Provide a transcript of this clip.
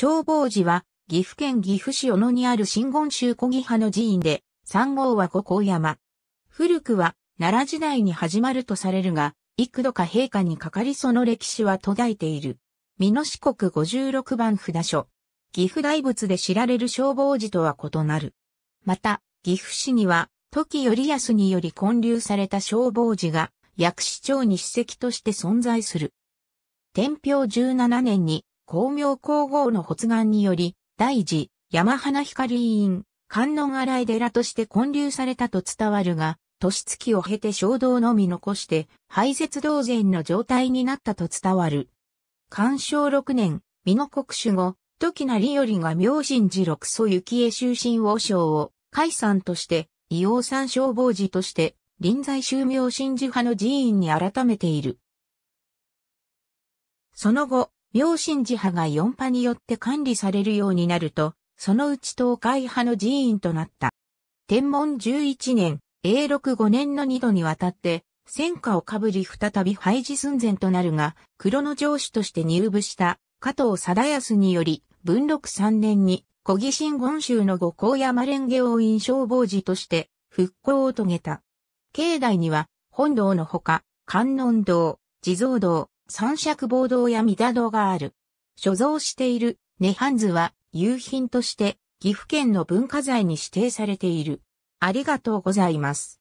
消防寺は、岐阜県岐阜市小野にある新言宗小木派の寺院で、三号は五高山。古くは、奈良時代に始まるとされるが、幾度か陛下にかかりその歴史は途絶えている。美濃四国56番札所。岐阜大仏で知られる消防寺とは異なる。また、岐阜市には、時頼康により建立された消防寺が、薬師町に史跡として存在する。天平17年に、光明皇后の発願により、大寺、山花光委員、観音洗い寺として建立されたと伝わるが、年月を経て衝動のみ残して、廃絶同然の状態になったと伝わる。干渉六年、美濃国主後、時なりよりが明神寺六祖幸恵終身王将を、解散として、伊王山消防寺として、臨在宗明神寺派の寺院に改めている。その後、両神寺派が4派によって管理されるようになると、そのうち東海派の寺院となった。天文11年、永禄5年の2度にわたって、戦火をかぶり再び廃寺寸前となるが、黒の城主として入部した加藤貞康により、文禄3年に、小義新言宗の五光山蓮華王院消防寺として復興を遂げた。境内には、本堂のほか、観音堂、地蔵堂、三尺暴動や三田堂がある。所蔵している涅槃図は有品として岐阜県の文化財に指定されている。ありがとうございます。